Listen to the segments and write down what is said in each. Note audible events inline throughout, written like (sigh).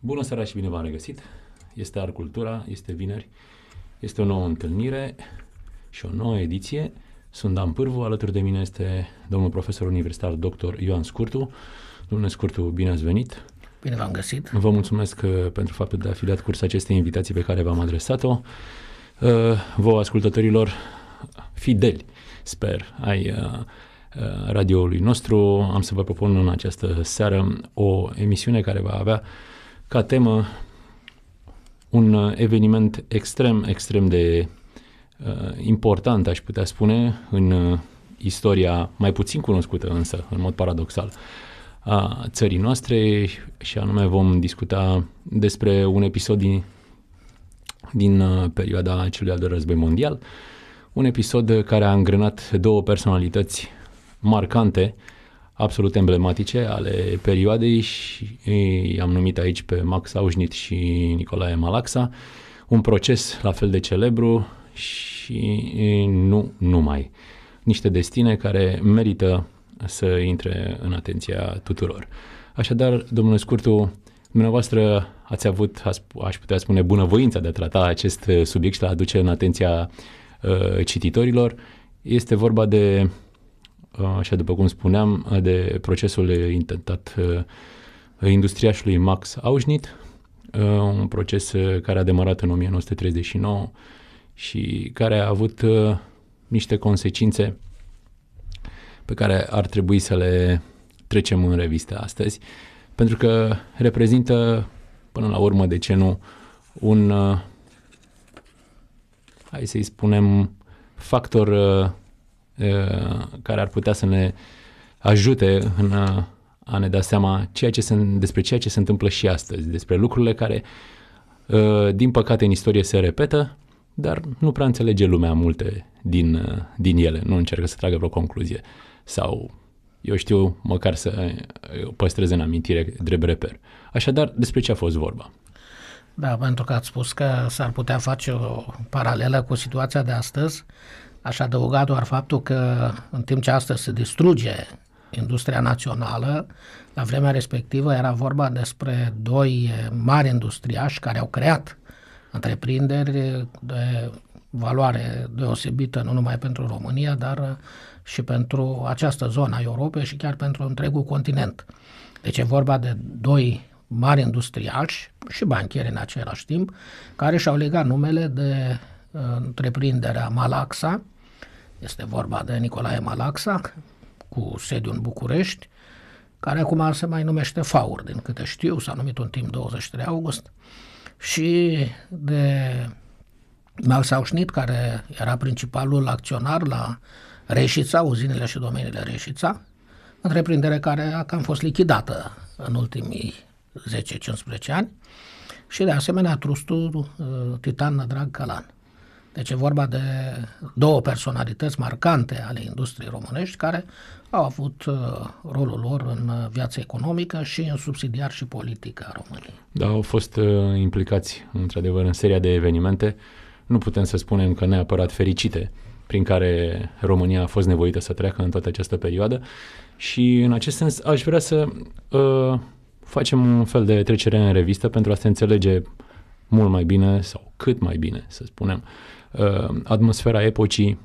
Bună seara și bine v-am regăsit! Este Arcultura, este vineri, este o nouă întâlnire și o nouă ediție. Sunt Dan Pârvu, alături de mine este domnul profesor universitar dr. Ioan Scurtu. Domnule Scurtu, bine ați venit! Bine v-am găsit! Vă mulțumesc uh, pentru faptul de a fi dat curs acestei invitații pe care v-am adresat-o. Uh, vă, ascultătorilor fideli, sper, ai uh, radioului nostru, am să vă propun în această seară o emisiune care va avea ca temă un uh, eveniment extrem, extrem de uh, important, aș putea spune, în uh, istoria mai puțin cunoscută însă, în mod paradoxal, a țării noastre și anume vom discuta despre un episod din, din uh, perioada celui al doilea război mondial, un episod care a îngrenat două personalități marcante uh, absolut emblematice ale perioadei și am numit aici pe Max Aușnit și Nicolae Malaxa, un proces la fel de celebru și nu numai. Niște destine care merită să intre în atenția tuturor. Așadar, domnule Scurtu, dumneavoastră ați avut, aș putea spune, bunăvoința de a trata acest subiect și l-a aduce în atenția uh, cititorilor. Este vorba de Uh, așa după cum spuneam, de procesul intentat uh, industriașului Max Auschnitt, uh, un proces care a demarat în 1939 și care a avut niște consecințe pe care ar trebui să le trecem în revistă astăzi, pentru că reprezintă, până la urmă, de ce nu, un, hai să-i spunem, factor Uh, care ar putea să ne ajute în a, uh, a ne da seama ceea ce se, despre ceea ce se întâmplă și astăzi, despre lucrurile care, uh, din păcate, în istorie se repetă, dar nu prea înțelege lumea multe din, din ele, nu încearcă să tragă vreo concluzie sau, eu știu, măcar să păstreze în amintire drept reper. Așadar, despre ce a fost vorba? Da, pentru că ați spus că s-ar putea face o paralelă cu situația de astăzi, Aș adăuga doar faptul că în timp ce astăzi se distruge industria națională, la vremea respectivă era vorba despre doi eh, mari industriași care au creat întreprinderi de valoare deosebită nu numai pentru România, dar eh, și pentru această zonă a Europei și chiar pentru întregul continent. Deci e vorba de doi mari industriași și banchieri în același timp, care și-au legat numele de întreprinderea Malaxa, este vorba de Nicolae Malaxa, cu sediu în București, care acum se mai numește FAUR, din câte știu, s-a numit un timp 23 august, și de Ușnit, care era principalul acționar la Reșița, uzinele și domeniile Reșița, întreprindere care a cam fost lichidată în ultimii 10-15 ani, și de asemenea trustul uh, Titan Drag Calan. Deci e vorba de două personalități marcante ale industriei românești care au avut uh, rolul lor în uh, viața economică și în subsidiar și politică a României. Da, au fost uh, implicați într-adevăr în seria de evenimente, nu putem să spunem că neapărat fericite, prin care România a fost nevoită să treacă în toată această perioadă și în acest sens aș vrea să uh, facem un fel de trecere în revistă pentru a se înțelege mult mai bine sau cât mai bine, să spunem. Uh, atmosfera epocii,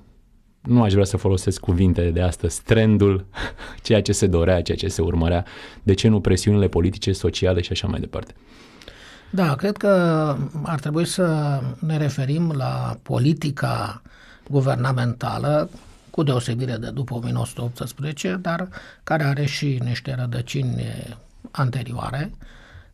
nu aș vrea să folosesc cuvinte de astăzi, trendul, (laughs) ceea ce se dorea, ceea ce se urmărea, de ce nu presiunile politice, sociale și așa mai departe. Da, cred că ar trebui să ne referim la politica guvernamentală, cu deosebire de după 1918, dar care are și niște rădăcini anterioare,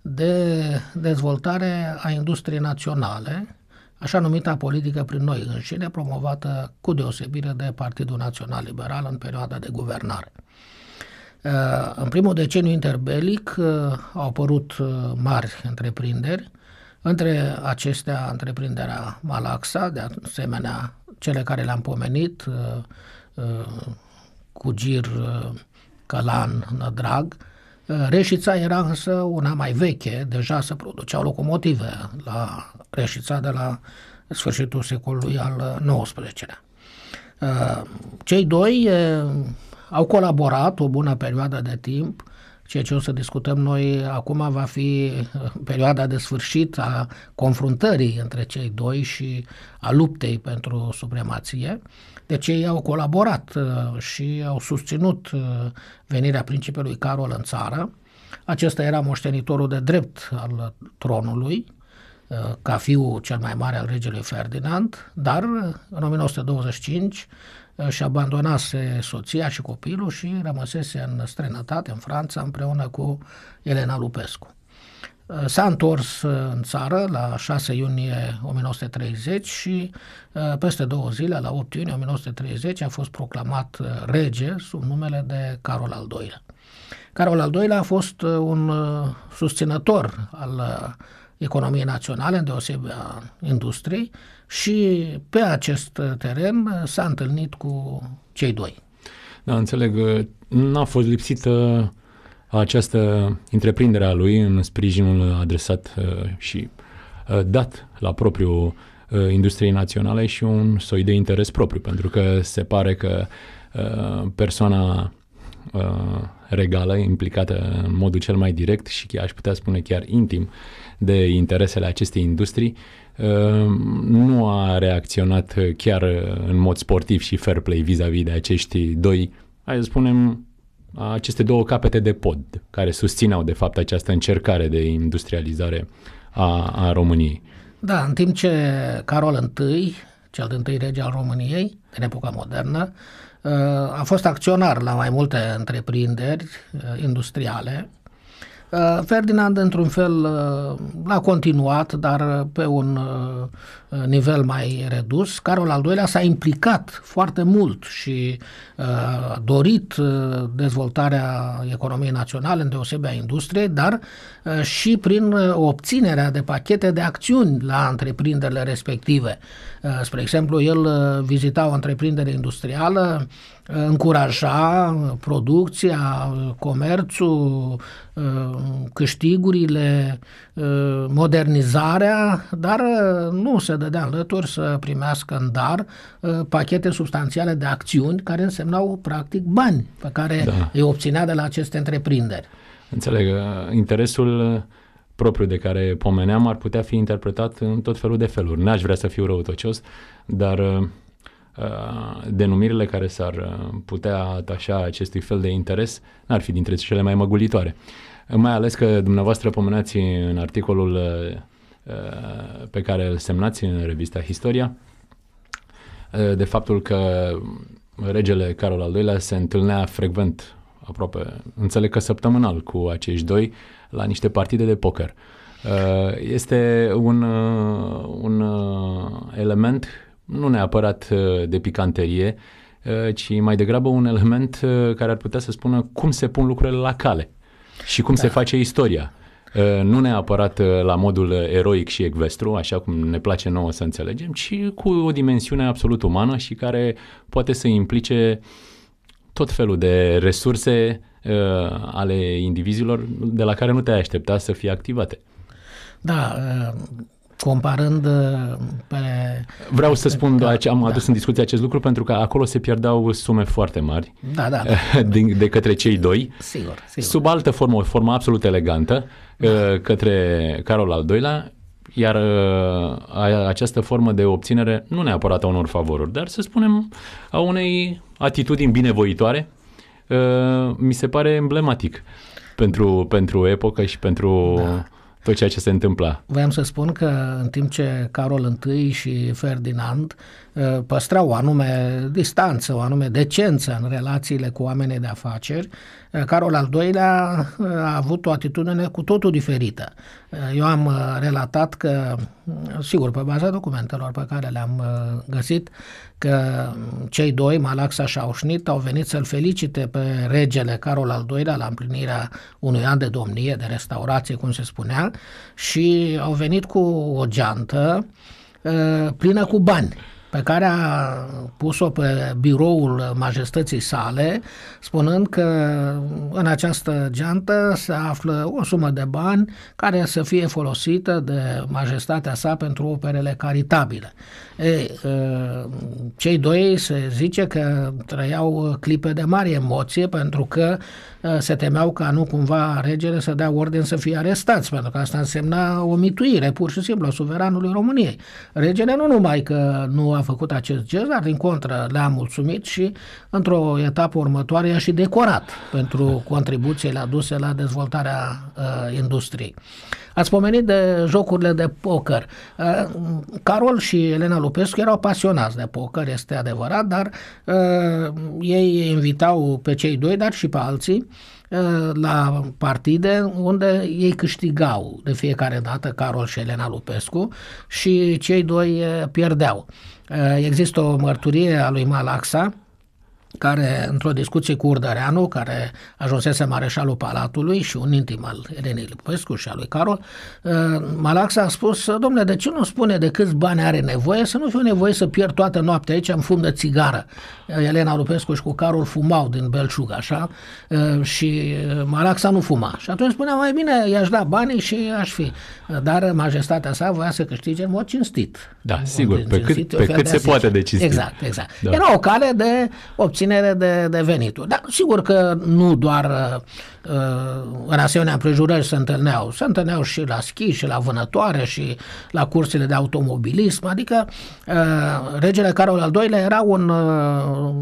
de dezvoltare a industriei naționale, așa numită politică prin noi înșine, promovată cu deosebire de Partidul Național Liberal în perioada de guvernare. Uh, în primul deceniu interbelic uh, au apărut uh, mari întreprinderi, între acestea întreprinderea Malaxa, de asemenea cele care le-am pomenit, Cugir, Călan, Nădrag, Reșița era însă una mai veche, deja se produceau locomotive la Reșița de la sfârșitul secolului al XIX-lea. Cei doi eh, au colaborat o bună perioadă de timp Ceea ce o să discutăm noi acum va fi eh, perioada de sfârșit a confruntării între cei doi și a luptei pentru supremație. Deci ei au colaborat eh, și au susținut eh, venirea principelui Carol în țară. Acesta era moștenitorul de drept al tronului, ca fiu cel mai mare al regelui Ferdinand, dar în 1925 și abandonase soția și copilul și rămăsese în străinătate, în Franța, împreună cu Elena Lupescu. Uh, s-a întors uh, în țară la 6 iunie 1930 și uh, peste două zile, la 8 iunie 1930, a fost proclamat rege sub numele de Carol al II-lea. Carol al II-lea a fost un susținător al economiei naționale, îndeosebit a industriei, și pe acest teren s-a întâlnit cu cei doi. Da, înțeleg. N-a fost lipsită această întreprindere a lui în sprijinul adresat uh, și uh, dat la propriu uh, industriei naționale și un soi de interes propriu, pentru că se pare că persoana regală implicată în modul cel mai direct și chiar aș putea spune chiar intim de interesele acestei industrii reacționat uh, chiar uh, în mod sportiv și fair play vis-a-vis de acești doi, hai să spunem, uh, aceste două capete de pod care susțineau de fapt această încercare de industrializare a, a României. Da, în timp ce Carol I, cel din tâi rege al României, în epoca modernă, a fost acționar la mai multe întreprinderi industriale, Uh, Ferdinand, într-un fel, uh, l-a continuat, dar uh, pe un nivel mai redus. Carol al doilea s-a implicat foarte mult și a dorit dezvoltarea economiei naționale, în deosebe a industriei, dar și prin obținerea de pachete de acțiuni la întreprinderile respective. Spre exemplu, el vizita o întreprindere industrială încuraja producția, comerțul, uh, câștigurile, uh, modernizarea, dar uh, nu se dădea înlături să primească în dar pachete substanțiale de acțiuni care însemnau practic bani pe care da. îi obținea de la aceste întreprinderi. Înțeleg. Interesul propriu de care pomeneam ar putea fi interpretat în tot felul de feluri. N-aș vrea să fiu răutăcios, dar Uh, denumirile care s-ar uh, putea atașa acestui fel de interes n-ar fi dintre cele mai măgulitoare. Mai ales că dumneavoastră pomenați în articolul uh, pe care îl semnați în revista Historia de faptul că regele Carol al II-lea se întâlnea frecvent, aproape, înțeleg că săptămânal cu acești doi, la niște partide de poker. Este un, un element nu neapărat uh, de picanterie, uh, ci mai degrabă un element uh, care ar putea să spună cum se pun lucrurile la cale și cum da. se face istoria. Nu neapărat la modul eroic și ecvestru, așa cum ne place nouă să înțelegem, ci cu o dimensiune absolut umană și care poate să implice tot felul de resurse ale indivizilor de la care nu te-ai aștepta să fie activate. Da, comparând uh, pe... Vreau să spun doar da, ce am da. adus în discuție acest lucru pentru că acolo se pierdeau sume foarte mari da, da, (laughs) da. de către cei doi. Sigur, sigur. Sub altă formă, o formă absolut elegantă, da. Uh, către Carol al doilea, iar uh, această formă de obținere nu neapărat a unor favoruri, dar să spunem a unei atitudini binevoitoare, mi se pare emblematic pentru, pentru epocă și pentru... Da tot ceea ce se întâmpla. Voiam să spun că în timp ce Carol I și Ferdinand uh, păstrau o anume distanță, o anume decență în relațiile cu oamenii de afaceri, uh, Carol al II-lea uh, a avut o atitudine cu totul diferită. Eu am relatat că sigur, pe baza documentelor pe care le-am uh, găsit, că cei doi, Malaxa și Aușnit, au venit să-l felicite pe regele Carol al II-lea la împlinirea unui an de domnie, de restaurație, cum se spunea, și au venit cu o geantă uh, plină cu bani pe care a pus-o pe biroul majestății sale, spunând că în această geantă se află o sumă de bani care să fie folosită de majestatea sa pentru operele caritabile. Ei, ă, cei doi se zice că trăiau clipe de mare emoție pentru că Eh, se temeau ca nu cumva regele să dea ordine să fie arestați, pentru că asta însemna o mituire pur și simplu a suveranului României. Regele nu numai că nu a făcut acest gest, dar din contră le-a mulțumit și într-o etapă următoare a și decorat pentru contribuțiile aduse la dezvoltarea uh, industriei. Ați pomenit de jocurile de poker. Eh, Carol și Elena Lupescu erau pasionați de poker, este adevărat, dar uh, ei invitau pe cei doi, dar și pe alții Eh, la partide unde ei câștigau de fiecare dată Carol și Elena Lupescu și cei doi eh, pierdeau. Eh, există o mărturie a lui Malaxa, care, într-o discuție cu Urdăreanu, care ajunsese mareșalul Palatului și un intim al Elenei Lipescu și al lui Carol, uh, Malax a spus, domnule, de ce nu spune de câți bani are nevoie, să nu fiu nevoie să pierd toată noaptea aici, am fum de țigară. Uh, Elena Lupescu și cu Carol fumau din belșug, așa, uh, și Malaxa nu fuma. Și atunci spunea, mai bine, i-aș da banii și aș fi. Dar majestatea sa voia să câștige în mod cinstit. Da, sigur, pe cât, pe cât se poate de cinstit. Exact, exact. Da. Era o cale de obținere susținere de, de venituri. Dar sigur că nu doar uh, în uh, asemenea împrejurări se întâlneau. Se întâlneau și la schi, și la vânătoare, și la cursele de automobilism. Adică uh, regele Carol al II-lea era un uh,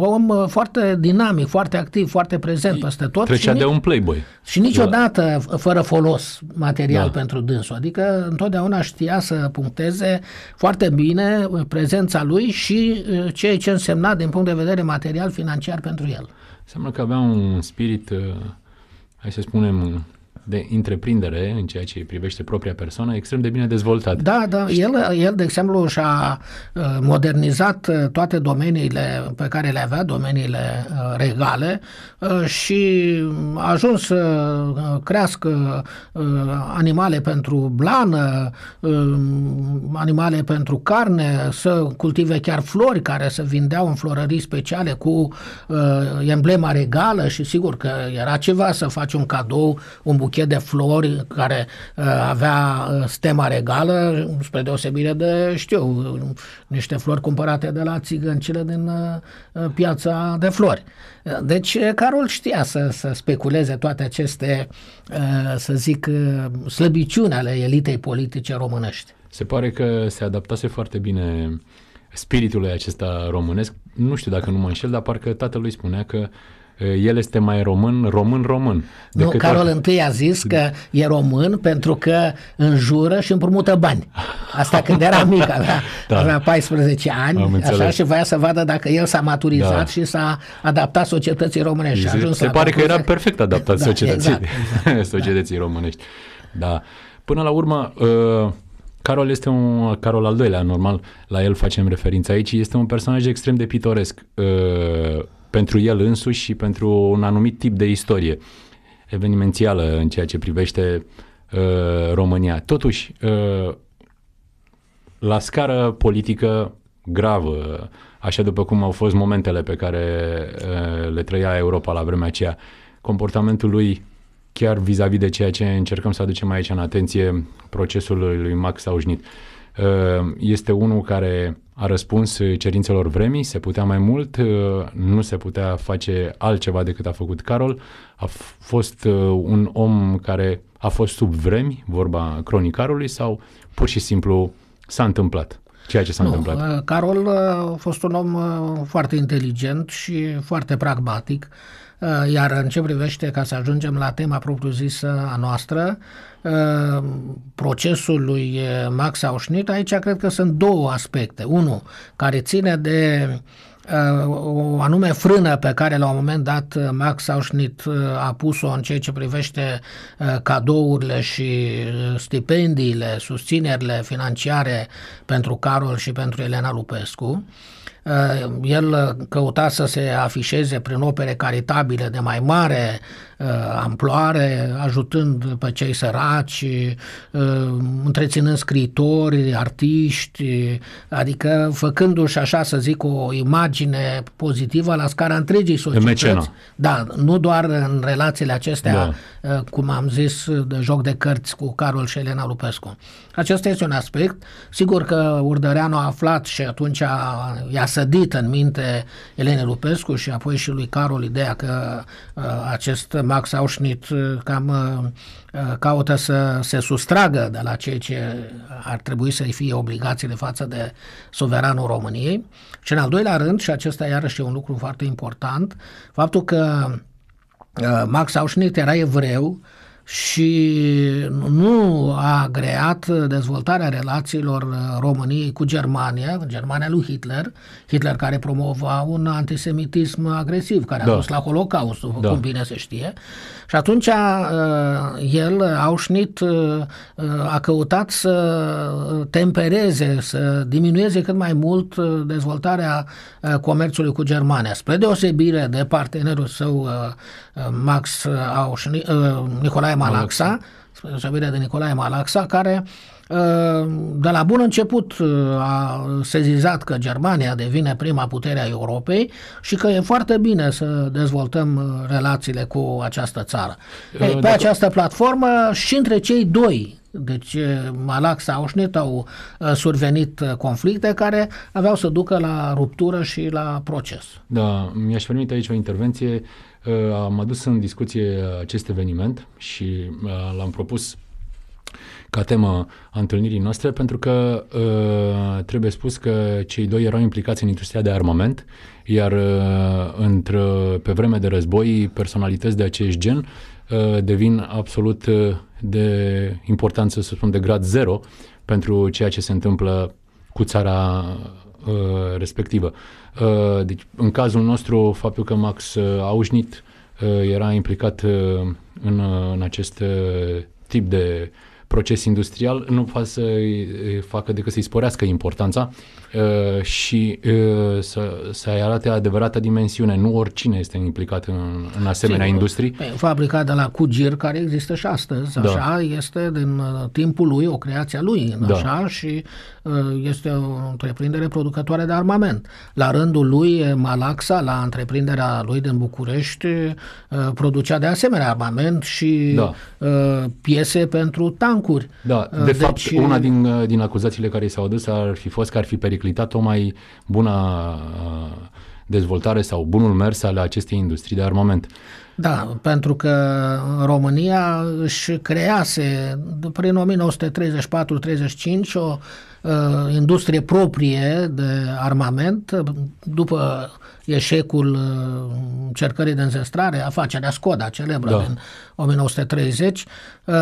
om uh, foarte dinamic, foarte activ, foarte prezent peste tot. Trecea și de un playboy. Și niciodată da. fără folos material da. pentru dânsul. Adică întotdeauna știa să puncteze foarte bine uh, prezența lui și uh, ceea ce însemna din punct de vedere material, financiar pentru el. Înseamnă că avea un spirit, hai să spunem, de întreprindere în ceea ce privește propria persoană extrem de bine dezvoltat. Da, da, el, el de exemplu și-a uh, modernizat uh, toate domeniile pe care le avea, domeniile uh, regale și a ajuns să crească animale pentru blană, animale pentru carne, să cultive chiar flori care se vindeau în florării speciale cu emblema regală și sigur că era ceva să faci un cadou, un buchet buchet de flori care uh, avea uh, stema regală, spre deosebire de, știu, niște flori cumpărate de la țigăncile din uh, piața de flori. Deci Carol știa să, să speculeze toate aceste, să zic, slăbiciune ale elitei politice românești. Se pare că se adaptase foarte bine spiritului acesta românesc. Nu știu dacă nu mă înșel, dar parcă tatălui spunea că uh, Eh, el este mai român, român-român. Nu, Carol I a zis că e român pentru că înjură și împrumută bani. Asta când era mic, (laughs) avea, da. avea 14 ani, așa și voia să vadă dacă el s-a maturizat da. și s-a adaptat societății românești. Se, se pare că era perfect adaptat (laughs) da, societății, exact, exact, (laughs) societății da. românești. Da. Până la urmă, uh, Carol este un, Carol al doilea, normal, la el facem referință aici, este un personaj extrem de pitoresc. Uh, pentru el însuși și pentru un anumit tip de istorie evenimențială în ceea ce privește uh, România. Totuși, uh, la scară politică gravă, așa după cum au fost momentele pe care uh, le trăia Europa la vremea aceea, comportamentul lui chiar vis-a-vis de ceea ce încercăm să aducem aici în atenție procesul lui Max Aușnit, uh, este unul care a răspuns eh, cerințelor vremii, se putea mai mult, eh, nu se putea face altceva decât a făcut Carol. A f- fost eh, un om care a fost sub vremi, vorba cronicarului, sau pur și simplu s-a întâmplat ceea ce s-a nu, întâmplat. Uh, Carol uh, a fost un om uh, foarte inteligent și foarte pragmatic, iar în ce privește, ca să ajungem la tema propriu-zisă a noastră, procesul lui Max Auschnitt, aici cred că sunt două aspecte. Unul care ține de uh, o uh, anume frână pe care la un moment dat uh, Max Auschnitt uh, a pus-o în ceea ce privește cadourile și stipendiile, susținerile financiare pentru Carol și pentru Elena Lupescu. El căuta să se afișeze prin opere caritabile de mai mare Uh, amploare, ajutând pe cei săraci, uh, întreținând scriitori, artiști, adică făcându-și, așa să zic, o imagine pozitivă la scara întregii societăți. Mecena. Da, nu doar în relațiile acestea, da. Uh, cum am zis, de joc de cărți cu Carol și Elena Lupescu. Acesta este un aspect. Sigur că Urdăreanu a aflat și atunci a, i-a sădit în minte Elena Lupescu și apoi și lui Carol ideea că acest Max Auschnitt uh, cam uh, uh, caută să se sustragă de la ceea ce ar trebui să-i fie de față de suveranul României. Și în al doilea rând, și acesta iarăși e un lucru foarte important, faptul că Max Auschnitt era evreu, și nu a agreat dezvoltarea relațiilor uh, României cu Germania, Germania lui Hitler, Hitler care promova un antisemitism agresiv, care da. a dus la Holocaust, da. cum bine se știe. Și atunci uh, el, Aușnit, uh, a căutat să tempereze, să diminueze cât mai mult dezvoltarea comerțului cu Germania, spre deosebire de partenerul său Max Auschwitz, Nicolae Nicolae Malaxa, da. spre deosebire de Nicolae Malaxa, care uh, de la bun început uh, a sezizat că Germania devine prima putere a Europei și că e foarte bine să dezvoltăm uh, relațiile cu această țară. Ei, pe această platformă și între cei doi deci sau Șnit au survenit conflicte care aveau să ducă la ruptură și la proces. Da, mi-aș permite aici o intervenție Uh, am adus în discuție uh, acest eveniment și uh, l-am propus ca temă a întâlnirii noastre, pentru că uh, trebuie spus că cei doi erau implicați în industria de armament, iar uh, într- pe vreme de război personalități de acest gen uh, devin absolut de importanță, să spun, de grad zero pentru ceea ce se întâmplă cu țara uh, respectivă. Uh, deci, în cazul nostru, faptul că Max uh, Aușnit uh, era implicat uh, în, uh, în acest uh, tip de proces industrial nu poate să facă decât să-i sporească importanța uh, și uh, să, să-i arate adevărata dimensiune. Nu oricine este implicat în, în asemenea Sigur. industrii. Fabrica de la Cugir, care există și astăzi, da. așa, este din uh, timpul lui o creație a lui, da. așa, și uh, este o întreprindere producătoare de armament. La rândul lui, Malaxa, la întreprinderea lui din București, uh, producea de asemenea armament și da. Uh, piese pentru tank concuri. Da, uh, de deci... fapt, una din, uh, din acuzațiile care i s-au adus ar fi fost că ar fi periclitat o mai bună uh, dezvoltare sau bunul mers al acestei industrii de armament. Da, pentru că România își crease prin 1934-35 o uh, industrie proprie de armament după eșecul uh, încercării de înzestrare, afacerea Skoda, celebră da. din 1930, uh,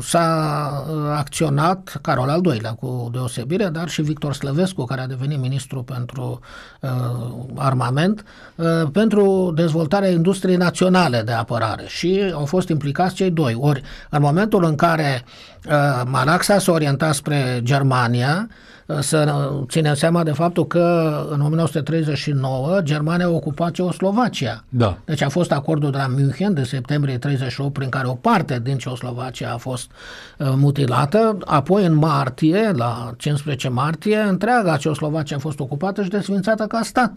s-a uh, acționat Carol al II-lea cu deosebire, dar și Victor Slăvescu, care a devenit ministru pentru armament, pentru dezvoltarea industriei naționale de apărare și au fost implicați cei doi. Ori, în momentul în care Malaxa s-a orientat spre Germania, să ținem seama de faptul că în 1939 Germania a ocupat Ceoslovacia. Da. Deci a fost acordul de la München de septembrie 38 prin care o parte din Ceoslovacia a fost uh, mutilată. Apoi în martie, la 15 martie, întreaga Ceoslovacia a fost ocupată și desfințată ca stat.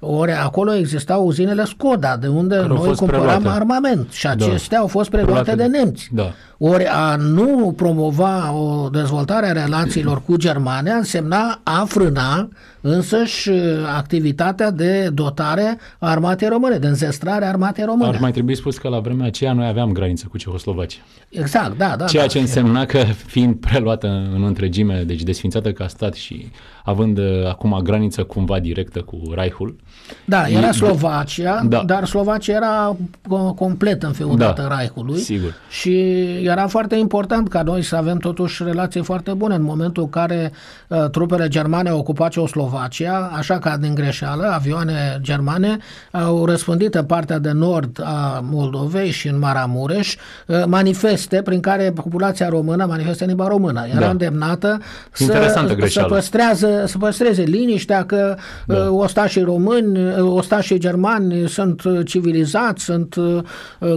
Ori acolo existau uzinele Skoda, de unde care noi cumpăram preluate. armament și da. acestea da. au fost preluate de nemți. Da. Ori a nu promova o dezvoltare a relațiilor cu Germania σεμνά άφρονα însăși uh, activitatea de dotare a armatei române, de înzestrare a armatei române. Ar mai trebui spus că la vremea aceea noi aveam graniță cu Cehoslovacia. Exact, da, da. Ceea da, ce însemna că fiind preluată în întregime, deci desfințată ca stat și având uh, acum graniță cumva directă cu Raihul. Da, era Slovacia, da. dar Slovacia era uh, complet înfeudată da, Raihului. Sigur. Și era foarte important ca noi să avem totuși relații foarte bune în momentul în care uh, trupele germane au ocupat Cehoslovacia Slovacia, așa că din greșeală avioane germane au răspândit în partea de nord a Moldovei și în Maramureș uh, manifeste prin care populația română, manifeste în limba română, era da. îndemnată să, să, păstrează, să păstreze liniștea că da. Uh, ostașii români, uh, ostașii germani sunt civilizați, sunt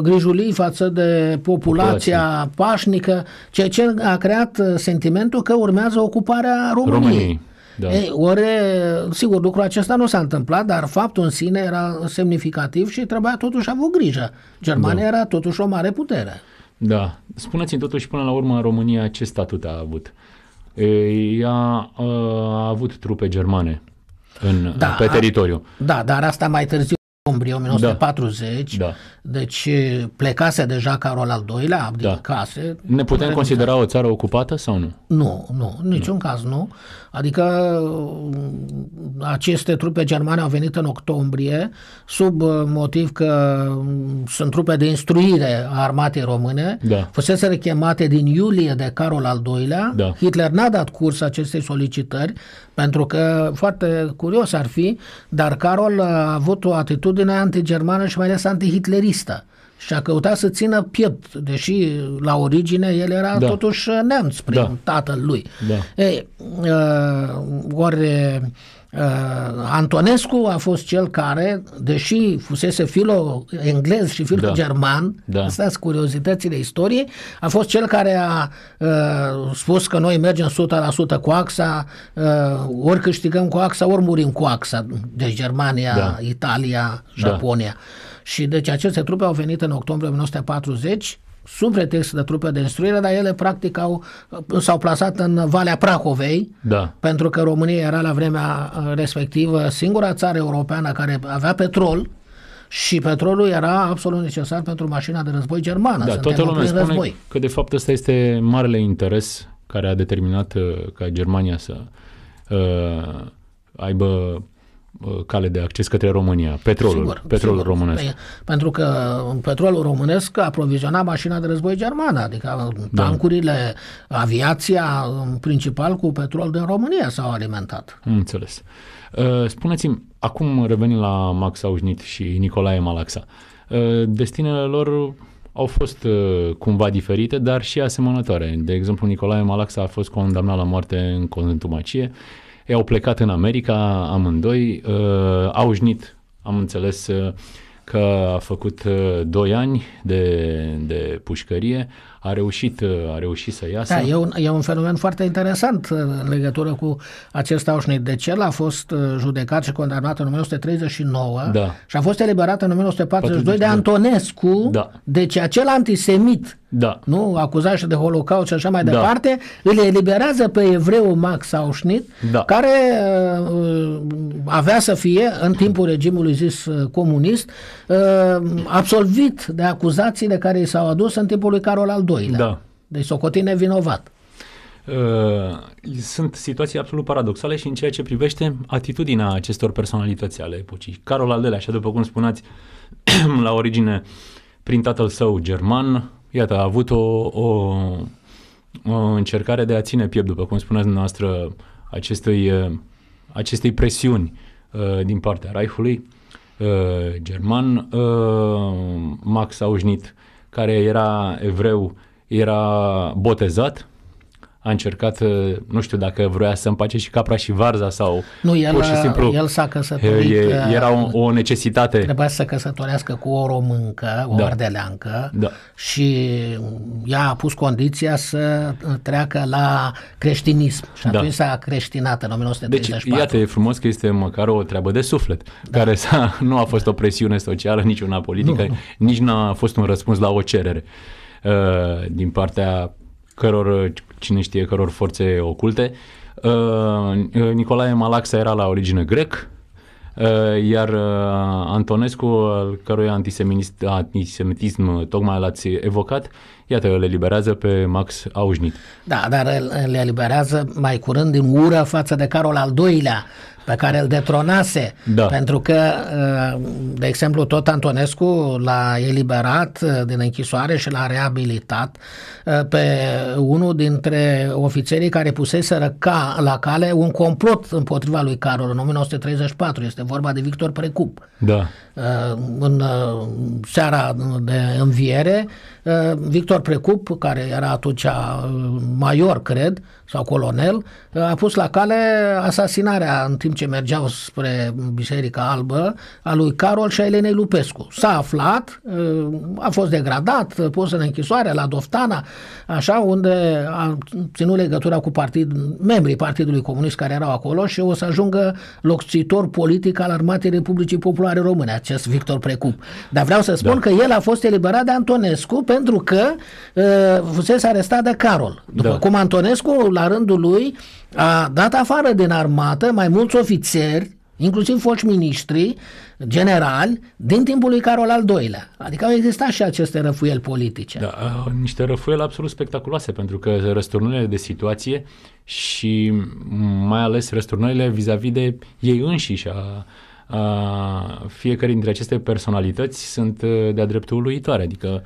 grijulii față de populația Populație. pașnică, ceea ce a creat sentimentul că urmează ocuparea României. României. Da. Ei, ori, sigur, lucrul acesta nu s-a întâmplat, dar faptul în sine era semnificativ și trebuia totuși avut grijă. Germania da. era totuși o mare putere. Da. Spuneți-mi totuși până la urmă în România ce statut a avut. Ea a, avut trupe germane în, da, pe teritoriu. A, da, dar asta mai târziu octombrie 1940, da. da. deci plecase deja Carol al II-lea, da. abdicase. Da. Ne putem considera o țară ocupată sau nu? Nu, nu, niciun nu. caz nu. Adică uh, aceste trupe germane au venit în octombrie sub uh, motiv că mm, sunt trupe de instruire a armatei române, da. fusese rechemate din iulie de Carol al II-lea. Da. Hitler n-a dat curs acestei solicitări pentru că foarte curios ar fi, dar Carol uh, a avut o atitudine antigermană și mai ales antihitleristă și a căutat să țină piept, deși la origine el era da. totuși uh, neamț prin da. tatăl lui. Da. Ei, uh, ori uh, Antonescu a fost cel care, deși fusese filo englez și filo da. german, da. astea sunt curiozitățile istoriei, a fost cel care a uh, spus că noi mergem 100% cu AXA, uh, ori câștigăm cu AXA, ori murim cu AXA, deci Germania, da. Italia, da. Japonia. Da. Și deci aceste trupe au venit în octombrie 1940 sub pretext de trupe de instruire, dar ele practic au, uh, s-au plasat în Valea Prahovei, da. pentru că România era la vremea uh, respectivă singura țară europeană care avea petrol, și petrolul era absolut necesar pentru mașina de război germană. Da, toată lumea spune război. că de fapt ăsta este marele interes care a determinat uh, ca Germania să uh, aibă Uh, cale de acces către România, petrolul, sigur, petrolul sigur. românesc. Pe, păi, pentru că petrolul românesc aproviziona mașina de război germană, adică da. tancurile, aviația, în principal cu petrol din România s-au alimentat. Înțeles. Uh, spuneți-mi, acum revenim la Max Aușnit și Nicolae Malaxa. Uh, destinele lor au fost cumva diferite, dar și asemănătoare. De exemplu, Nicolae Malaxa a fost condamnat la moarte în contumacie, ei au plecat în America amândoi, uh, au jnit, am înțeles uh, că a făcut uh, 2 ani de, de pușcărie, a reușit, a reușit să iasă. Da, e un, e un fenomen foarte interesant uh, în legătură cu acest Auschwitz. de ce a fost uh, judecat și condamnat în 1939 da. și a fost eliberat în 1942 40. de Antonescu, da. deci acel antisemit da. nu, acuzat și de holocaust și așa mai da. departe, îl eliberează pe evreu Max Auschwitz, da. care uh, avea să fie, în timpul regimului zis uh, comunist, uh, absolvit de acuzațiile care i s-au adus în timpul lui Carol al doilea. Da. Deci socotit nevinovat. Uh, sunt situații absolut paradoxale și în ceea ce privește atitudinea acestor personalități ale epocii. Carol al doilea, așa după cum spuneați, (clears throat) la origine prin tatăl său german, iată, a avut o, o, o încercare de a ține piept, după cum spuneați dumneavoastră, acestui, uh, acestei presiuni uh, din partea Reichului german. Max a ușnit care era evreu, era botezat a încercat, uh, nu știu dacă vrea să împace și capra și varza sau nu, el, pur și uh, simplu. el s-a căsătorit. E, uh, era o, o necesitate. Trebuia să căsătorească cu o româncă, o da. ardeleancă da. și ea a pus condiția să treacă la creștinism și da. atunci s-a creștinat în 1934. Deci, iată, e frumos că este măcar o treabă de suflet, da. care s-a, nu a fost o presiune socială, nici una politică, nu, nu. nici n-a fost un răspuns la o cerere din partea căror, cine știe, căror forțe oculte. Uh, Nicolae Malaxa era la origine grec, uh, iar uh, Antonescu, al cărui antisemitism tocmai l-ați evocat, iată, le eliberează pe Max Aușnit. Da, dar le eliberează mai curând din ură față de Carol al II-lea, pe care îl detronase. Da. Pentru că, uh, de exemplu, tot Antonescu l-a eliberat uh, din închisoare și l-a reabilitat uh, pe unul dintre ofițerii care puseseră ca, la cale un complot împotriva lui Carol în 1934. Este vorba de Victor Precup. Da. În seara de înviere, Eh, Victor Precup, care era atunci eh, major, cred, sau colonel, eh, a pus la cale asasinarea în timp ce mergeau spre Biserica Albă a lui Carol și a Elenei Lupescu. S-a aflat, a fost degradat, pus în închisoare la Doftana, așa, unde a ținut legătura cu partid, membrii Partidului Comunist care erau acolo și o să ajungă locțitor politic al Armatei Republicii Populare Române, acest Victor Precup. Dar vreau să spun da. că el a fost eliberat de Antonescu pe pentru că uh, fusese arestat de Carol. După da. cum Antonescu, la rândul lui, a dat afară din armată mai mulți ofițeri inclusiv foști miniștri, generali, din timpul lui Carol al II-lea. Adică au existat și aceste răfuieli politice. Da, niște răfuieli absolut spectaculoase, pentru că răsturnările de situație și mai ales răsturnările vis-a-vis de ei înșiși, a, a fiecare dintre aceste personalități sunt uh, de-a dreptul uluitoare. Adică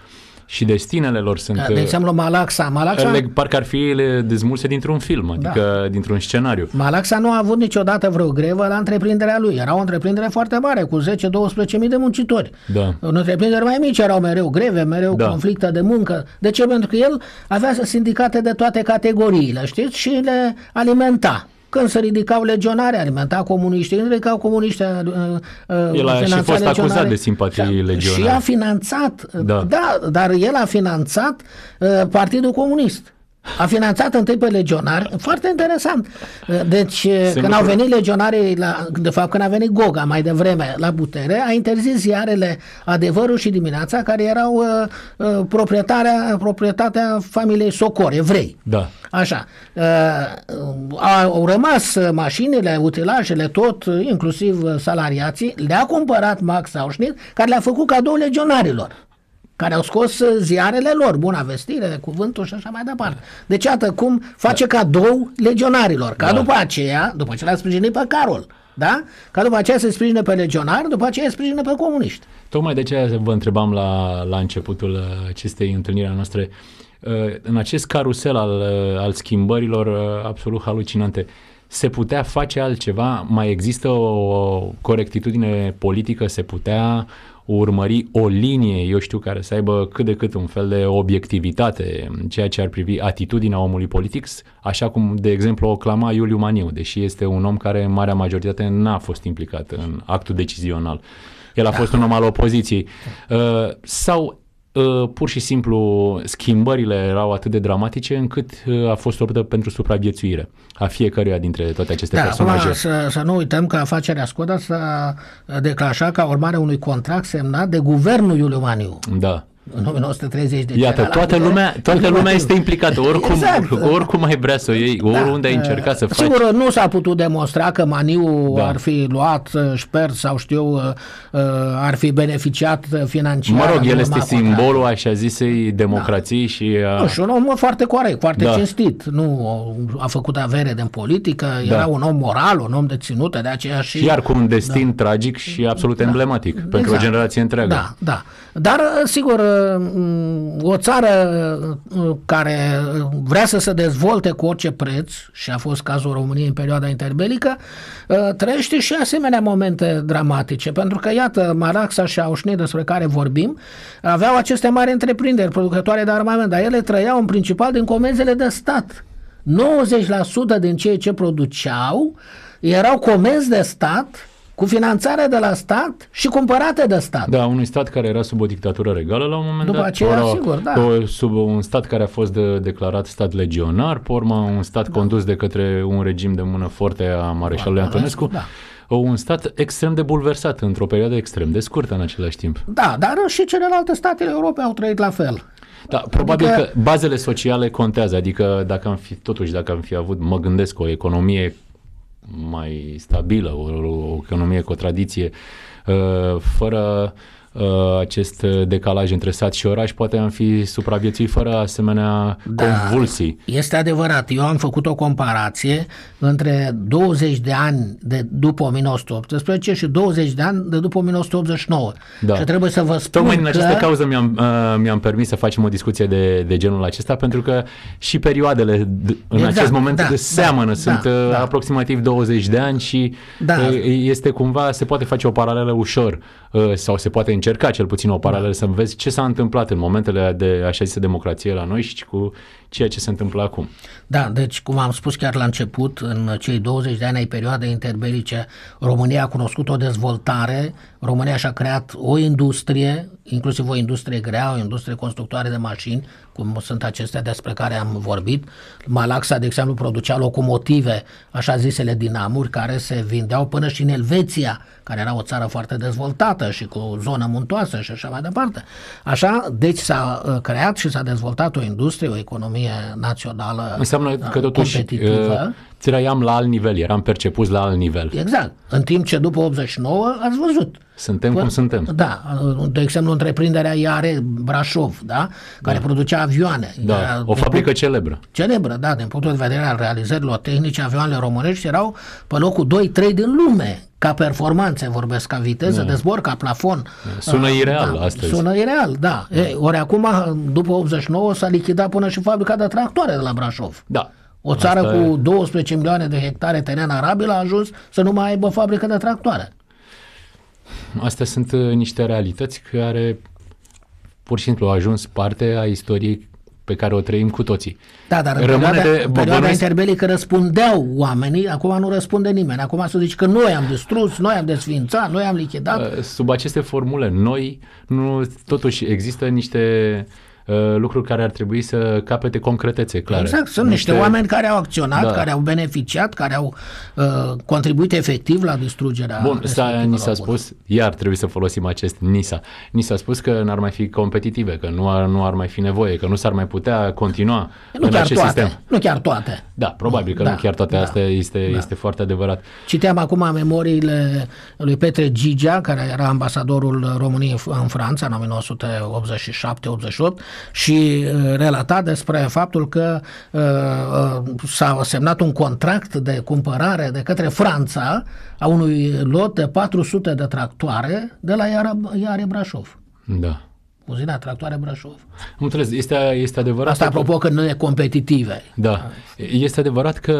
și destinele lor sunt... Da, de uh, exemplu, Malaxa. Malaxa leg, parcă ar fi ele dezmulse dintr-un film, adică da. dintr-un scenariu. Malaxa nu a avut niciodată vreo grevă la întreprinderea lui. Era o întreprindere foarte mare, cu 10 mii de muncitori. Da. În întreprinderi mai mici erau mereu greve, mereu da. conflicte de muncă. De ce? Pentru că el avea sindicate de toate categoriile, știți? Și le alimenta. Când se ridicau legionare, alimenta comuniștii, când ridicau comuniștii uh, uh, El a și fost acuzat de simpatii legionare. Și a finanțat, da. da, dar el a finanțat uh, Partidul Comunist. A finanțat întâi pe legionari, foarte interesant. Deci, Singur. când au venit legionarii, la, de fapt, când a venit Goga mai devreme la putere, a interzis ziarele Adevărul și Dimineața, care erau uh, uh proprietarea, proprietatea familiei Socor, evrei. Da. Așa. Uh, au rămas mașinile, utilajele, tot, inclusiv salariații, le-a cumpărat Max Auschnitz, care le-a făcut cadou legionarilor care au scos uh, ziarele lor, Buna Vestire, Cuvântul și așa mai departe. Deci, iată cum face da. cadou legionarilor, ca da. după aceea, după ce l-a sprijinit pe Carol, da? Ca după aceea se sprijină pe legionari, după aceea se sprijină pe comuniști. Tocmai de aceea vă întrebam la, la începutul uh, acestei întâlniri a noastre, uh, în acest carusel al, al schimbărilor absolut halucinante, se putea face altceva? Mai există o corectitudine politică? Se putea urmări o linie, eu știu, care să aibă cât de cât un fel de obiectivitate, ceea ce ar privi atitudinea omului politic, așa cum, de exemplu, o clama Iuliu Maniu, deși este un om care, în marea majoritate, n-a fost implicat în actul decizional. El a da. fost un om al opoziției. Da. Uh, sau Ă, pur și simplu schimbările erau atât de dramatice încât ă, a fost o luptă pentru supraviețuire a fiecăruia dintre toate aceste da, personaje. Acum, să, să nu uităm că afacerea Skoda s-a declanșat ca urmare unui contract semnat de guvernul Iuliu Maniu. Da în 1930 de Iată, toată lumea, toată lumea este implicată, oricum, exact. oricum ai vrea să o iei, da. oriunde da. ai încercat să faci. Sigur, nu s-a putut demonstra că Maniu da. ar fi luat uh, șpert sau știu, uh, uh, ar fi beneficiat financiar. Mă rog, el este simbolul așa zisei da. democrației da. și... A... Nu, și un om foarte corect, foarte da. cinstit. Nu a făcut avere din politică, da. era un om moral, un om de ținută, de aceea și... Iar cu un destin da. tragic și absolut da. emblematic da. pentru exact. o generație întreagă. Da, da. Dar, sigur, o țară uh, care uh, vrea să se dezvolte cu orice preț, și a fost cazul României în perioada interbelică, uh, trăiește și asemenea momente dramatice, pentru că, iată, Maraxa și Aușnei, despre care vorbim, aveau aceste mari întreprinderi producătoare de armament, dar ele trăiau în principal din comenzile de stat. 90% din ceea ce produceau erau comenzi de stat cu finanțare de la stat și cumpărate de stat. Da, unui stat care era sub o dictatură regală la un moment După dat. După aceea, sigur, da. sub un stat care a fost de, declarat stat legionar, pe urmă un stat da. condus de către un regim de mână forte a mareșalului da, da, Antonescu. Da un stat extrem de bulversat într-o perioadă extrem de scurtă în același timp. Da, dar și celelalte statele Europei au trăit la fel. Da, probabil adică... că bazele sociale contează, adică dacă am fi, totuși, dacă am fi avut, mă gândesc, o economie mai stabilă, o, o economie cu o tradiție, uh, fără Uh, acest decalaj între sat și oraș, poate am fi supraviețuit fără asemenea da, convulsii. Este adevărat. Eu am făcut o comparație între 20 de ani de după 1918 și 20 de ani de după 1989. Da. Și trebuie să vă spun Tocmai din această cauză mi-am, uh, mi-am permis să facem o discuție de, de genul acesta, pentru că și perioadele în exact, acest moment da, de da, seamănă. Da, Sunt da, da. aproximativ 20 de ani și da. este cumva, se poate face o paralelă ușor sau se poate încerca cel puțin o paralelă da. să vezi ce s-a întâmplat în momentele de așa zisă democrație la noi și cu ceea ce se întâmplă acum. Da, deci cum am spus chiar la început, în cei 20 de ani ai perioadei interbelice, România a cunoscut o dezvoltare România și-a creat o industrie, inclusiv o industrie grea, o industrie constructoare de mașini, cum sunt acestea despre care am vorbit. Malaxa, de exemplu, producea locomotive, așa zisele dinamuri, care se vindeau până și în Elveția, care era o țară foarte dezvoltată și cu o zonă muntoasă și așa mai departe. Așa, deci s-a uh, creat și s-a dezvoltat o industrie, o economie națională Înseamnă că totuși competitivă. Uh, trăiam la alt nivel, eram percepuți la alt nivel. Exact. În timp ce după 89 ați văzut. Suntem Fă, cum suntem. Da. De exemplu, întreprinderea Iare Brașov, da? Care da. producea avioane. Da. Era, o fabrică punct, celebră. Celebră, da. Din punctul de vedere al realizărilor tehnice, avioanele românești erau pe locul 2-3 din lume ca performanțe vorbesc, ca viteză da. de zbor, ca plafon. Sună uh, ireal da, astăzi. Sună ireal, da. da. Ei, ori acum, după 89, s-a lichidat până și fabrica de tractoare de la Brașov. Da, o țară Asta cu 12 milioane de hectare teren arabil a ajuns să nu mai aibă fabrică de tractoare. Astea sunt uh, niște realități care pur și simplu au ajuns parte a istoriei pe care o trăim cu toții. Da, dar în Rămâne perioada, de, perioada bănuiesc... interbelică răspundeau oamenii, acum nu răspunde nimeni. Acum să zici că noi am distrus, noi am desfințat, noi am lichidat. Uh, sub aceste formule, noi, nu, totuși există niște uh, Uh, lucruri care ar trebui să capete concretețe, clare. Exact, sunt niște, niște oameni care au acționat, da. care au beneficiat, care au uh, contribuit efectiv la distrugerea Bun, s-a, ni s-a spus, iar trebuie să folosim acest NISA, ni s-a spus că n-ar mai fi competitive, că nu ar, nu ar mai fi nevoie, că nu s-ar mai putea continua nu în chiar acest toate, sistem. Nu chiar toate. Da, probabil că da, nu chiar toate. Da, asta este, da. este foarte adevărat. Citeam acum memoriile lui Petre Gigea, care era ambasadorul României în Franța în 1987-88 și uh, relata despre faptul că uh, uh, s-a semnat un contract de cumpărare de către Franța a unui lot de 400 de tractoare de la Iare Brașov. Da. Uzina Tractoare Brașov. Am înțeles, este, este adevărat. Asta apropo că nu e competitive. Da. Este adevărat că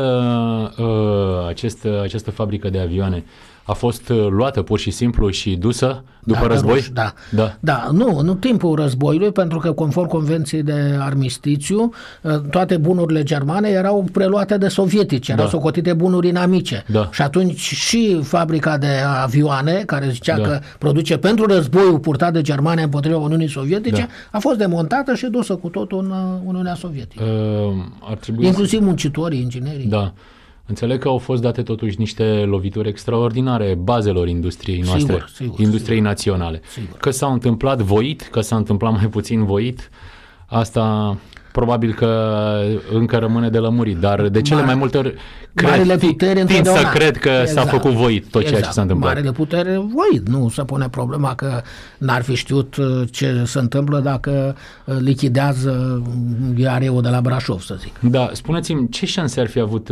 uh, acest, această fabrică de avioane a fost uh, luată pur și simplu și dusă după da, da război? Ruși, da. da. Da, nu, în timpul războiului, pentru că conform convenției de armistițiu, uh, toate bunurile germane erau preluate de sovietice, erau da. socotite bunuri inamice. Da. Și atunci și fabrica de avioane, care zicea da. că produce pentru războiul purtat de Germania împotriva Uniunii Sovietice, da. a fost demontată și dusă cu totul în uh, Uniunea Sovietică. Uh, ar trebui Inclusiv să... muncitorii, inginerii. Da. Înțeleg că au fost date totuși niște lovituri extraordinare bazelor industriei noastre, sigur, sigur, industriei sigur, naționale. Sigur. Că s-a întâmplat voit, că s-a întâmplat mai puțin voit, asta probabil că încă rămâne de lămurit, dar de cele Mare, mai multe ori cred, putere tind să cred că exact, s-a făcut voit tot exact. ceea ce exact. s-a întâmplat. Marele putere voit, nu se pune problema că n-ar fi știut uh, ce se întâmplă dacă uh, lichidează uh, eu de la Brașov, să zic. Da, spuneți-mi, ce șanse ar fi avut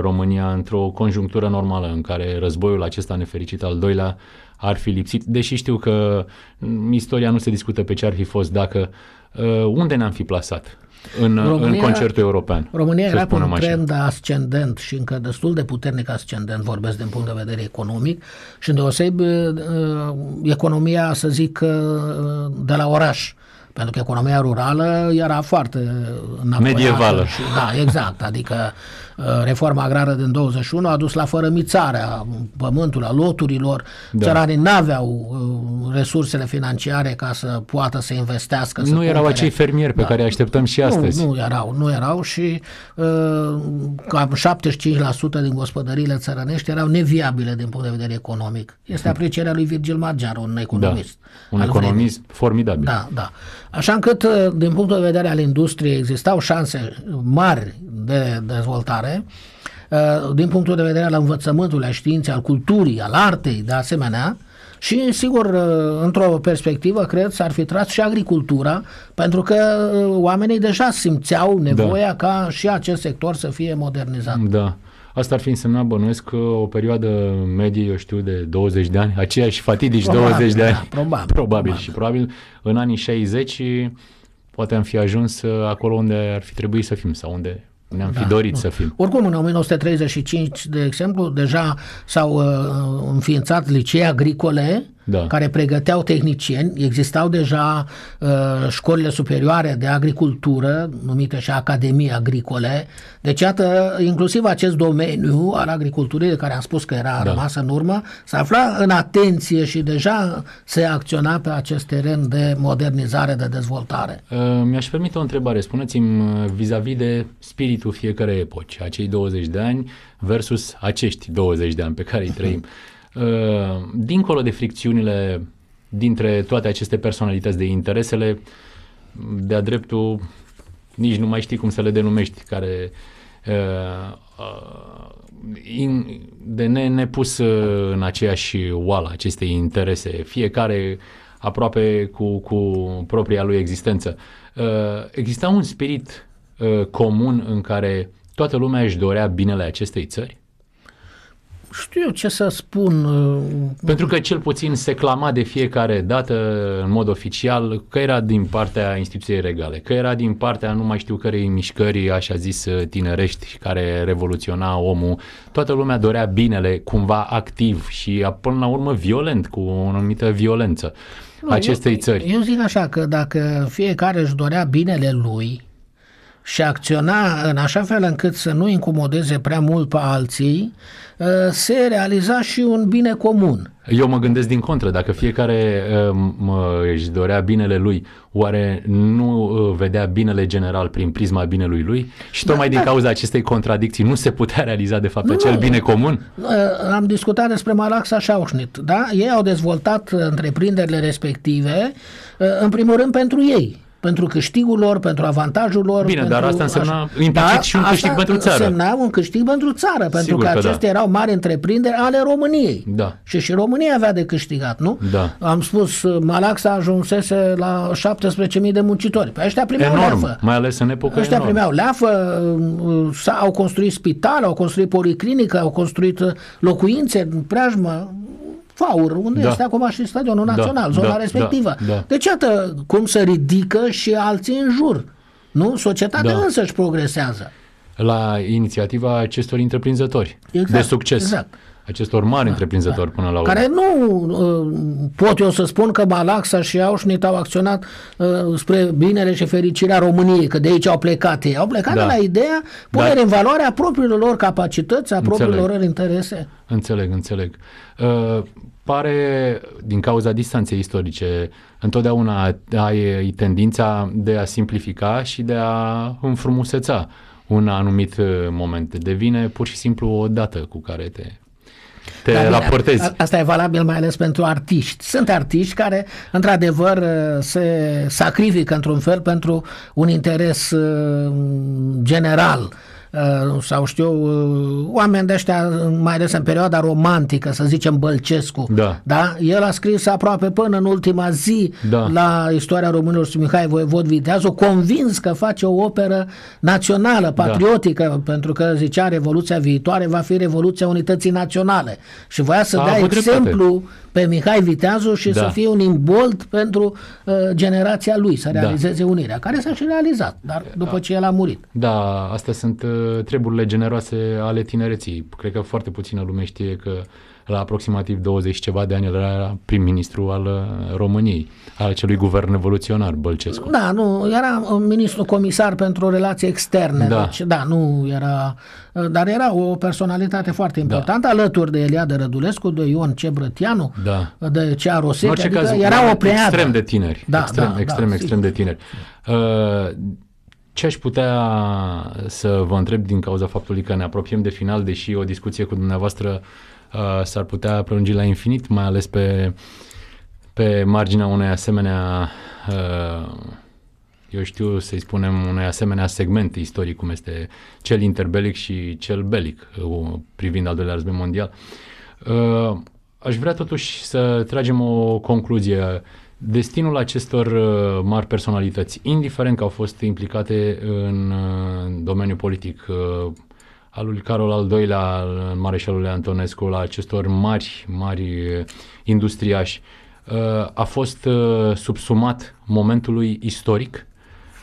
România într-o conjunctură normală în care războiul acesta nefericit al doilea ar fi lipsit, deși știu că mm, istoria nu se discută pe ce ar fi fost dacă Uh, unde ne-am fi plasat? în, România, în concertul european. România era un trend așa. ascendent și încă destul de puternic ascendent, vorbesc din punct de vedere economic, și îndeoseb uh, uh, economia, să zic, uh, de la oraș. Pentru că economia rurală era foarte medievală. Și, da, exact. Adică uh, reforma agrară din 21 a dus la fărămițarea pământului, a loturilor. Da. Țăranii n-aveau uh, resursele financiare ca să poată să investească. Nu să erau cumpere. acei fermieri pe da. care îi așteptăm și astăzi. Nu, nu erau. Nu erau și uh, cam 75% din gospodăriile țărănești erau neviabile din punct de vedere economic. Este aprecierea lui Virgil Margear, un da, economist. Da, un economist vremii. formidabil. Da, da. Așa încât, uh, din punctul de vedere al industriei, existau șanse mari de dezvoltare, uh, din punctul de vedere al învățământului, al științei, al culturii, al artei, de asemenea, și, sigur, uh, într-o perspectivă, cred, s-ar fi tras și agricultura, pentru că oamenii deja simțeau da. nevoia da. ca și acest sector să fie modernizat. Da. Asta ar fi însemnat, bănuiesc, o perioadă medie, eu știu, de 20 de ani, aceeași fatidici probabil, 20 de ani. Da, (laughs) probabil, probabil. și probabil în anii 60 poate am fi ajuns uh, acolo unde ar fi trebuit să fim sau unde ne-am da, fi dorit nu. să fim. Oricum, în 1935, de exemplu, deja s-au uh, înființat licee agricole da. care pregăteau tehnicieni. Existau deja uh, școlile superioare de agricultură, numite și academii agricole. Deci, iată, inclusiv acest domeniu al agriculturii, de care am spus că era da. rămas în urmă, s-a afla în atenție și deja se acționa pe acest teren de modernizare, de dezvoltare. Uh, mi-aș permite o întrebare. Spuneți-mi uh, vis-a-vis de spiritul fiecarei epoci, acei 20 de ani versus acești 20 de ani pe care îi trăim. (laughs) Uh, dincolo de fricțiunile dintre toate aceste personalități de interesele, de-a dreptul nici nu mai știi cum să le denumești, care uh, uh, de ne, pus în aceeași oală aceste interese, fiecare aproape cu, cu propria lui existență. Exista un spirit comun în care toată lumea își dorea binele acestei țări? știu eu ce să spun. Uh, Pentru că cel puțin se clama de fiecare dată în mod oficial că era din partea instituției regale, că era din partea nu mai știu cărei mișcări, așa zis, uh, tinerești care revoluționa omul. Toată lumea dorea binele cumva activ și până la urmă violent, cu o anumită violență nu, acestei eu, țări. Eu zic așa că dacă fiecare își dorea binele lui, și acționa în așa fel încât să nu incomodeze prea mult pe alții, uh, se realiza și un bine comun. Eu mă gândesc din contră, dacă fiecare uh, mă, își dorea binele lui, oare nu uh, vedea binele general prin prisma binelui lui? Și tocmai da, din da. cauza acestei contradicții nu se putea realiza de fapt nu, acel bine comun? Am discutat despre Malaxa și Auschnit, da? Ei au dezvoltat întreprinderile respective, în primul rând pentru ei pentru câștigul lor, pentru avantajul lor. Bine, pentru, dar asta însemna așa, implicit da, și un câștig pentru țară. Însemna un câștig pentru țară, pentru Sigur că, că da. acestea da. erau mari întreprinderi ale României. Da. Și și România avea de câștigat, nu? Da. Am spus, Malaxa ajunsese la 17.000 de muncitori. Pe păi ăștia primeau enorm, leafă. mai ales în epoca Ăștia enorm. primeau leafă, au construit spital, au construit policlinică, au construit locuințe în preajmă, Faur, unde da. este acum și stadionul da. național, da, zona da. respectivă. Da. Da. Deci, iată cum se ridică și alții în jur. Nu? Societatea da. însă își progresează. La inițiativa acestor întreprinzători exact, de succes. Exact acestor mari da, întreprinzători da, până la urmă. Care nu uh, pot eu să spun că Balaxa și Aușnit au acționat uh, spre binele și fericirea României, că de aici au plecat ei. Au plecat da. la ideea punerii da. în valoare a propriilor lor capacități, a propriilor lor interese. Înțeleg, înțeleg. Uh, pare, din cauza distanței istorice, întotdeauna ai tendința de a simplifica și de a înfrumuseța un anumit moment. Devine pur și simplu o dată cu care te te Dar, raportezi. Bine, asta e valabil mai ales pentru artiști. Sunt artiști care, într-adevăr, uh, se sacrifică într-un fel pentru un interes uh, general. Da Uh, sau știu, uh, oameni de ăștia, mai ales în perioada romantică, să zicem Bălcescu, da. da? El a scris aproape până în ultima zi da. la istoria românilor și Mihai Voievod Viteazu, convins că face o operă națională, da. patriotică, da. pentru că zicea Revoluția viitoare va fi Revoluția Unității Naționale. Și voia să a, dea exemplu pe Mihai Viteazu și da. să fie un imbolt pentru uh, generația lui, să da. realizeze da. unirea, care s-a și realizat, dar da. după da. ce el a murit. Da, astea sunt uh, treburile generoase ale tinereții. Cred că foarte puțină lume știe că uh, la aproximativ 20 ceva de ani, era prim-ministru al uh, României, al acelui guvern evoluționar, Bălcescu. Da, nu, era uh, ministru comisar pentru relații externe, da. deci da, nu era, uh, dar era o personalitate foarte da. importantă, da. alături de Eliade Rădulescu, de Ion Cebrătianu, da. de Cea Rosec, adică caz, era o pleiadă. Extrem de tineri, da, extrem, da, extrem, da, extrem de tineri. Uh, ce aș putea să vă întreb din cauza faptului că ne apropiem de final, deși o discuție cu dumneavoastră Uh, s-ar putea prelungi la infinit, mai ales pe, pe marginea unei asemenea, uh, eu știu să-i spunem, unei asemenea segment istoric, cum este cel interbelic și cel belic, uh, privind al doilea război mondial. Uh, aș vrea totuși să tragem o concluzie destinul acestor uh, mari personalități, indiferent că au fost implicate în uh, domeniul politic, al lui Carol al II-lea, mareșalului Antonescu, la acestor mari, mari eh, industriași, eh, a fost eh, subsumat momentului istoric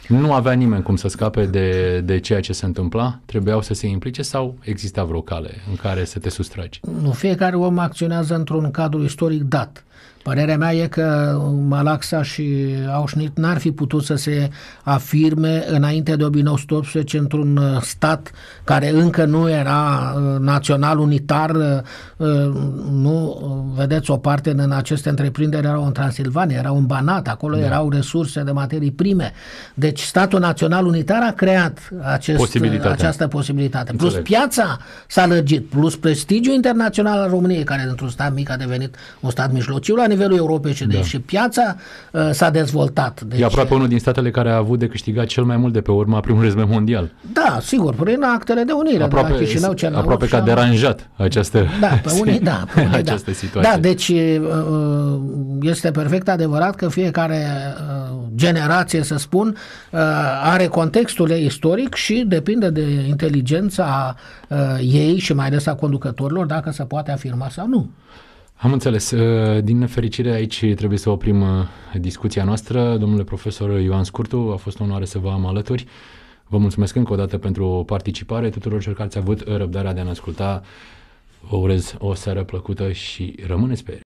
nu avea nimeni cum să scape de, de ceea ce se întâmpla, trebuiau să se implice sau exista vreo cale în care să te sustragi? Nu, fiecare om acționează într-un cadru istoric dat. Părerea mea e că Malaxa și Auschwitz n-ar fi putut să se afirme înainte de 1918 într-un uh, stat care încă nu era uh, național unitar. Uh, nu, vedeți, o parte din aceste întreprinderi erau în Transilvania, erau în Banat, acolo da. erau resurse de materii prime. Deci deci statul național unitar a creat acest, posibilitate. această posibilitate. Plus Înțeleg. piața s-a lărgit, plus prestigiul internațional al României, care într un stat mic a devenit un stat mijlociu la nivelul Europei și, deci da. și piața uh, s-a dezvoltat. Deci, e aproape unul din statele care a avut de câștigat cel mai mult de pe urma primului război mondial. Da, sigur, prin actele de unire. Aproape, de Chișinău, Cernăuț, aproape că a deranjat această da, pe (laughs) unii, da, pe unii, da. da situație. Da, deci uh, uh, este perfect adevărat că fiecare uh, generație, să spun, Uh, are contextul istoric și depinde de inteligența uh, ei și mai ales a conducătorilor dacă se poate afirma sau nu. Am înțeles. Uh, din nefericire, aici trebuie să oprim discuția noastră. Domnule profesor Ioan Scurtu, a fost o onoare să vă am alături. Vă mulțumesc încă o dată pentru participare. Tuturor celor care ați avut răbdarea de a ne asculta, vă urez o seară plăcută și rămâneți pe